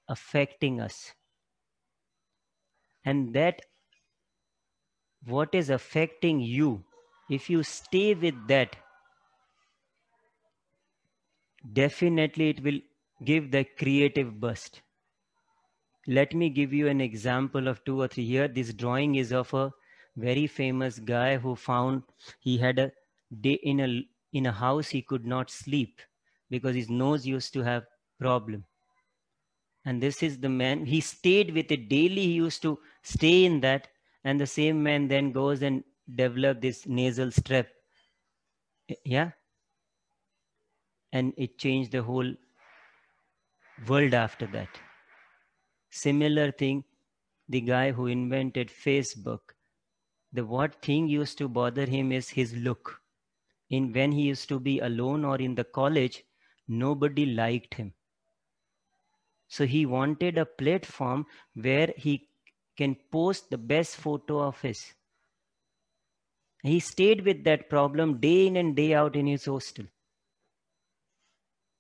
affecting us. And that what is affecting you, if you stay with that, definitely it will give the creative burst. Let me give you an example of two or three here. This drawing is of a very famous guy who found he had a day in a in a house he could not sleep because his nose used to have problem and this is the man he stayed with it daily he used to stay in that and the same man then goes and develop this nasal strep yeah and it changed the whole world after that similar thing the guy who invented facebook the what thing used to bother him is his look in when he used to be alone or in the college nobody liked him so he wanted a platform where he can post the best photo of his. He stayed with that problem day in and day out in his hostel.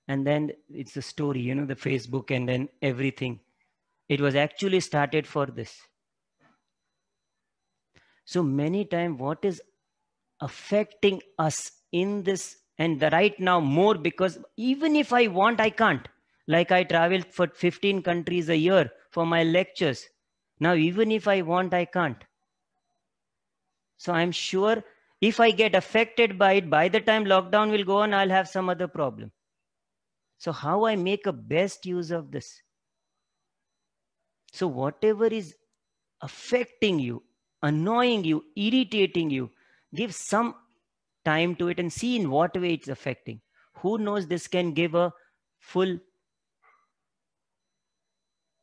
And then it's a story, you know, the Facebook and then everything. It was actually started for this. So many times, what is affecting us in this and the right now more because even if I want, I can't. Like I travel for 15 countries a year for my lectures. Now, even if I want, I can't. So I'm sure if I get affected by it, by the time lockdown will go on, I'll have some other problem. So how I make a best use of this? So whatever is affecting you, annoying you, irritating you, give some time to it and see in what way it's affecting. Who knows this can give a full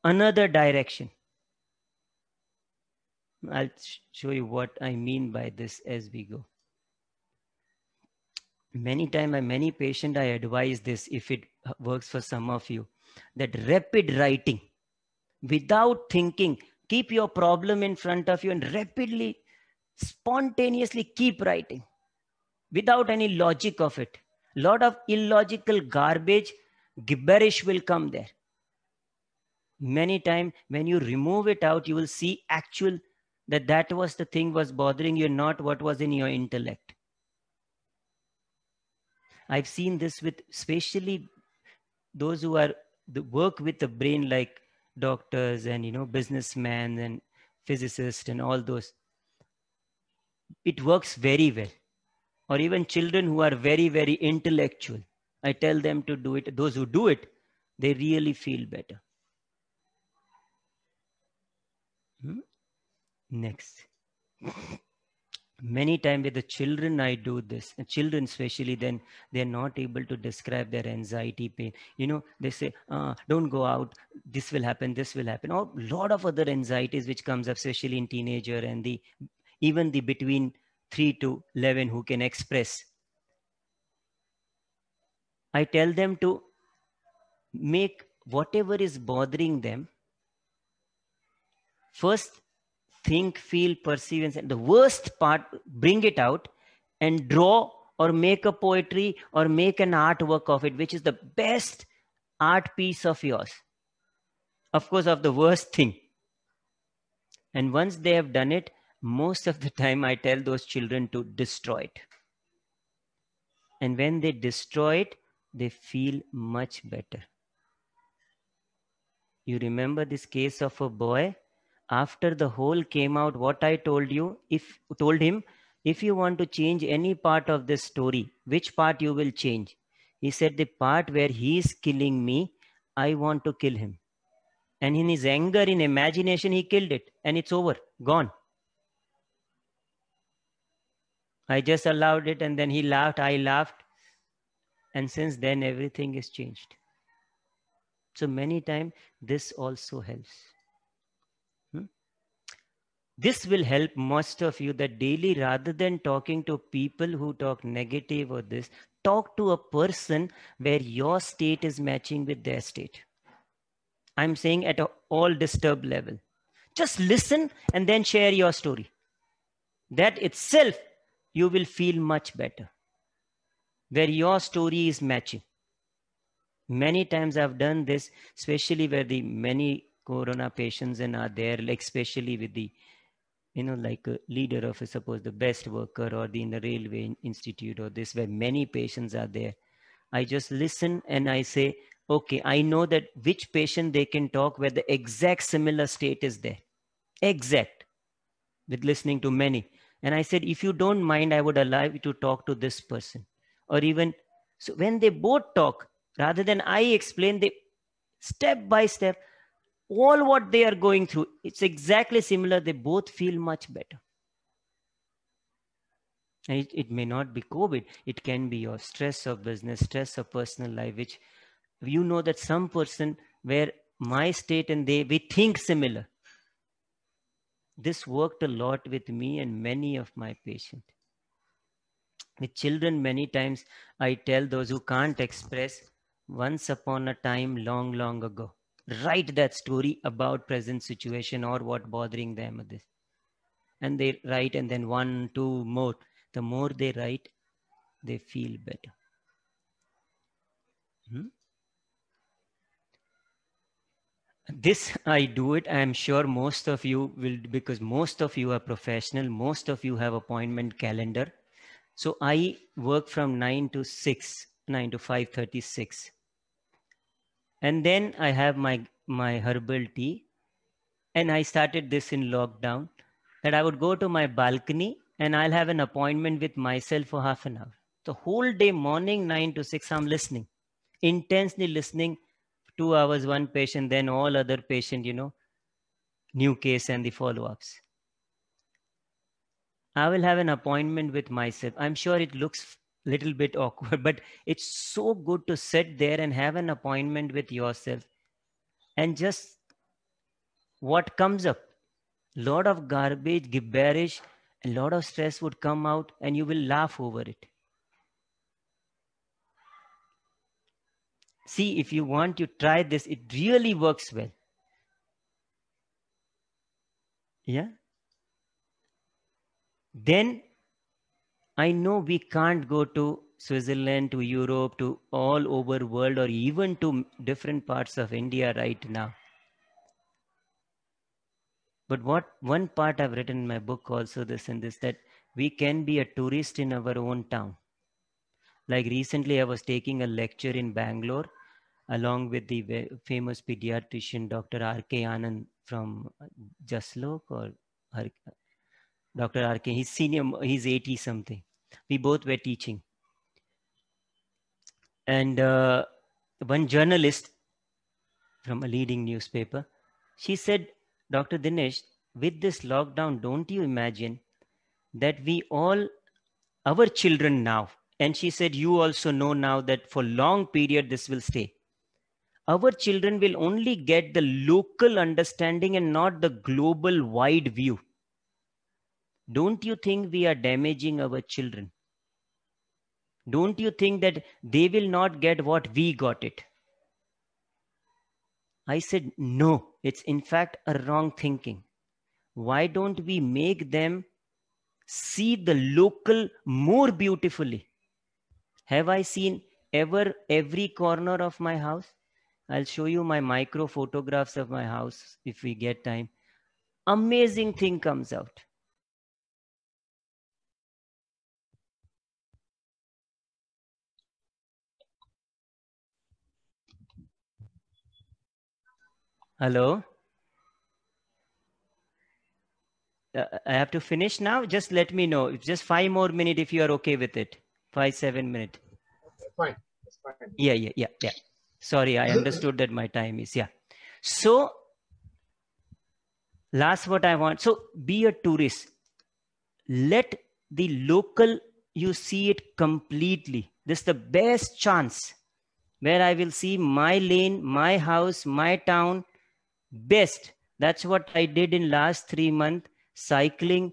another direction. I'll show you what I mean by this as we go. Many time by many patient, I advise this if it works for some of you, that rapid writing without thinking, keep your problem in front of you and rapidly, spontaneously keep writing without any logic of it. Lot of illogical garbage, gibberish will come there many time when you remove it out you will see actual that that was the thing was bothering you not what was in your intellect i've seen this with especially those who are the work with the brain like doctors and you know businessmen and physicists and all those it works very well or even children who are very very intellectual i tell them to do it those who do it they really feel better hmm? Next. Many times with the children, I do this. And children, especially, then they're not able to describe their anxiety pain. You know, they say, uh, "Don't go out. This will happen. This will happen." Or a lot of other anxieties which comes up, especially in teenager and the even the between three to eleven who can express. I tell them to make whatever is bothering them first think, feel, perceive, and the worst part, bring it out and draw or make a poetry or make an artwork of it, which is the best art piece of yours. Of course, of the worst thing. And once they have done it, most of the time I tell those children to destroy it. And when they destroy it, they feel much better. You remember this case of a boy after the whole came out what i told you if told him if you want to change any part of this story which part you will change he said the part where he is killing me i want to kill him and in his anger in imagination he killed it and it's over gone i just allowed it and then he laughed i laughed and since then everything is changed so many times this also helps this will help most of you that daily rather than talking to people who talk negative or this talk to a person where your state is matching with their state i'm saying at a all disturbed level just listen and then share your story that itself you will feel much better where your story is matching many times i've done this especially where the many corona patients and are there like especially with the you know, like a leader of, suppose, the best worker or the, in the railway institute or this, where many patients are there. I just listen and I say, okay, I know that which patient they can talk where the exact similar state is there. Exact. With listening to many. And I said, if you don't mind, I would allow you to talk to this person. Or even, so when they both talk, rather than I explain, they step by step, all what they are going through, it's exactly similar. They both feel much better. It, it may not be COVID. It can be your stress of business, stress of personal life, which you know that some person where my state and they, we think similar. This worked a lot with me and many of my patients. With children, many times I tell those who can't express, once upon a time, long, long ago write that story about present situation or what bothering them this and they write and then one two more the more they write they feel better hmm? this i do it i'm sure most of you will because most of you are professional most of you have appointment calendar so i work from 9 to 6 9 to 5 36 and then I have my, my herbal tea. And I started this in lockdown that I would go to my balcony and I'll have an appointment with myself for half an hour. The whole day, morning, nine to six, I'm listening, intensely listening. Two hours, one patient, then all other patient, you know, new case and the follow ups. I will have an appointment with myself. I'm sure it looks little bit awkward, but it's so good to sit there and have an appointment with yourself and just what comes up. Lot of garbage, gibberish, a lot of stress would come out and you will laugh over it. See, if you want, to try this. It really works well. Yeah? Then I know we can't go to Switzerland, to Europe, to all over world, or even to different parts of India right now. But what one part I've written in my book also this and this that we can be a tourist in our own town. Like recently, I was taking a lecture in Bangalore along with the famous pediatrician Dr. R.K. Anand from Jaslok or Dr. R.K. He's senior, he's 80 something. We both were teaching. And uh, one journalist from a leading newspaper, she said, Dr. Dinesh, with this lockdown, don't you imagine that we all, our children now, and she said, you also know now that for long period, this will stay. Our children will only get the local understanding and not the global wide view. Don't you think we are damaging our children? Don't you think that they will not get what we got it? I said, no, it's in fact a wrong thinking. Why don't we make them see the local more beautifully? Have I seen ever every corner of my house? I'll show you my micro photographs of my house if we get time. Amazing thing comes out. Hello? Uh, I have to finish now. Just let me know. just five more minute if you are okay with it. Five, seven minute. fine. fine. Yeah, yeah, yeah, yeah. Sorry, I understood that my time is, yeah. So last what I want. So be a tourist. Let the local, you see it completely. This is the best chance where I will see my lane, my house, my town, best that's what i did in last 3 months. cycling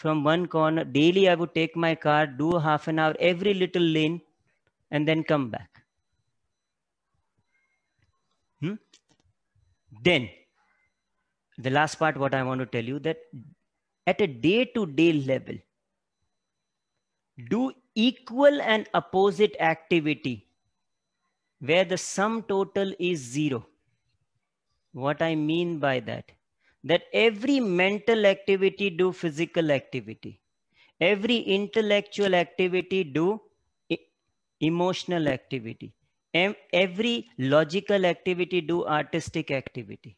from one corner daily i would take my car do half an hour every little lane and then come back hmm? then the last part what i want to tell you that at a day to day level do equal and opposite activity where the sum total is zero what I mean by that, that every mental activity do physical activity. Every intellectual activity do emotional activity. Every logical activity do artistic activity.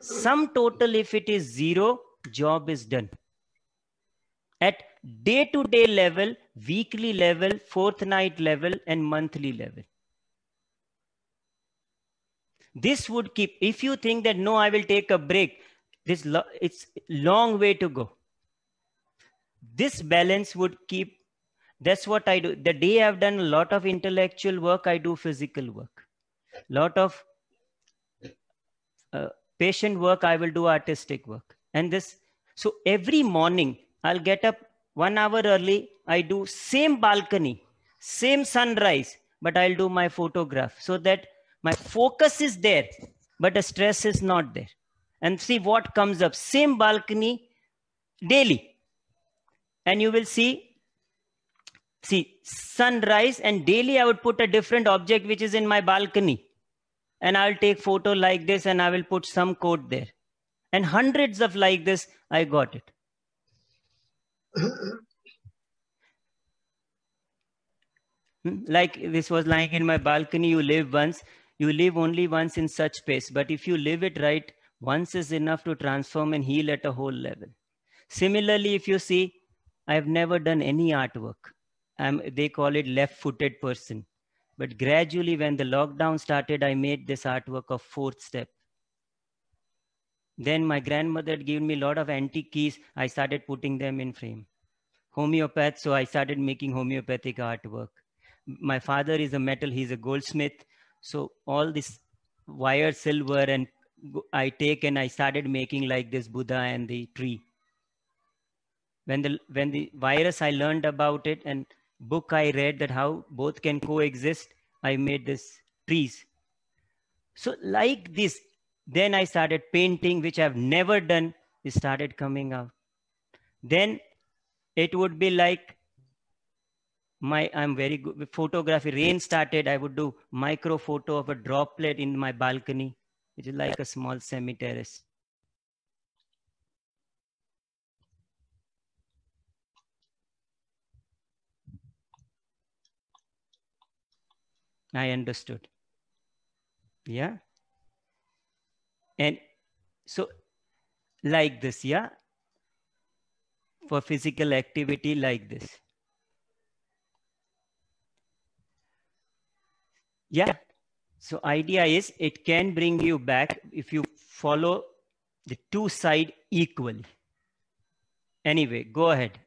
Sum total, if it is zero, job is done. At day-to-day -day level, weekly level, fortnight level, and monthly level. This would keep, if you think that no, I will take a break, this lo- it's long way to go. This balance would keep, that's what I do. The day I've done a lot of intellectual work, I do physical work. Lot of uh, patient work, I will do artistic work. And this, so every morning I'll get up one hour early, I do same balcony, same sunrise, but I'll do my photograph so that my focus is there, but the stress is not there. And see what comes up. Same balcony daily. And you will see, see sunrise and daily I would put a different object which is in my balcony. And I'll take photo like this and I will put some code there. And hundreds of like this, I got it. Hmm? like this was lying in my balcony you live once you live only once in such space, but if you live it right, once is enough to transform and heal at a whole level. Similarly, if you see, I've never done any artwork. I'm, they call it left-footed person. But gradually when the lockdown started, I made this artwork of fourth step. Then my grandmother had given me a lot of antique keys. I started putting them in frame. Homeopath, so I started making homeopathic artwork. My father is a metal, he's a goldsmith. So all this wire silver and I take and I started making like this Buddha and the tree. When the, when the virus, I learned about it and book I read that how both can coexist. I made this trees. So like this, then I started painting, which I've never done. It started coming out. Then it would be like my i'm very good photography rain started i would do micro photo of a droplet in my balcony which is like a small semi terrace i understood yeah and so like this yeah for physical activity like this Yeah. So idea is it can bring you back if you follow the two side equally. Anyway, go ahead.